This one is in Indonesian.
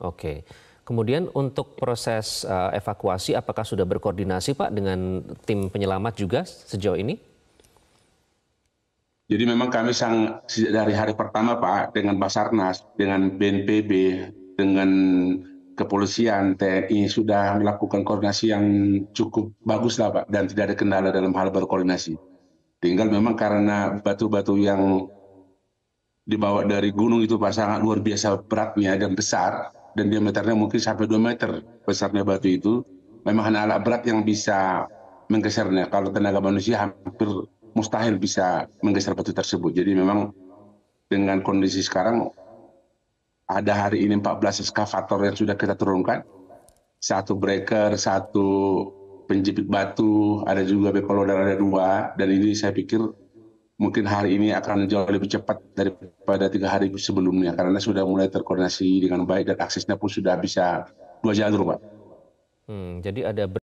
Oke. Kemudian untuk proses uh, evakuasi apakah sudah berkoordinasi Pak dengan tim penyelamat juga sejauh ini? Jadi memang kami sang dari hari pertama Pak dengan Basarnas, dengan BNPB, dengan kepolisian, TNI sudah melakukan koordinasi yang cukup bagus lah Pak dan tidak ada kendala dalam hal berkoordinasi. Tinggal memang karena batu-batu yang dibawa dari gunung itu Pak sangat luar biasa beratnya dan besar dan diameternya mungkin sampai 2 meter besarnya batu itu memang hanya alat berat yang bisa menggesernya kalau tenaga manusia hampir mustahil bisa menggeser batu tersebut jadi memang dengan kondisi sekarang ada hari ini 14 eskavator yang sudah kita turunkan satu breaker satu penjepit batu ada juga backloader ada dua dan ini saya pikir mungkin hari ini akan jauh lebih cepat daripada tiga hari sebelumnya karena sudah mulai terkoordinasi dengan baik dan aksesnya pun sudah bisa dua jalur, Pak. Hmm, jadi ada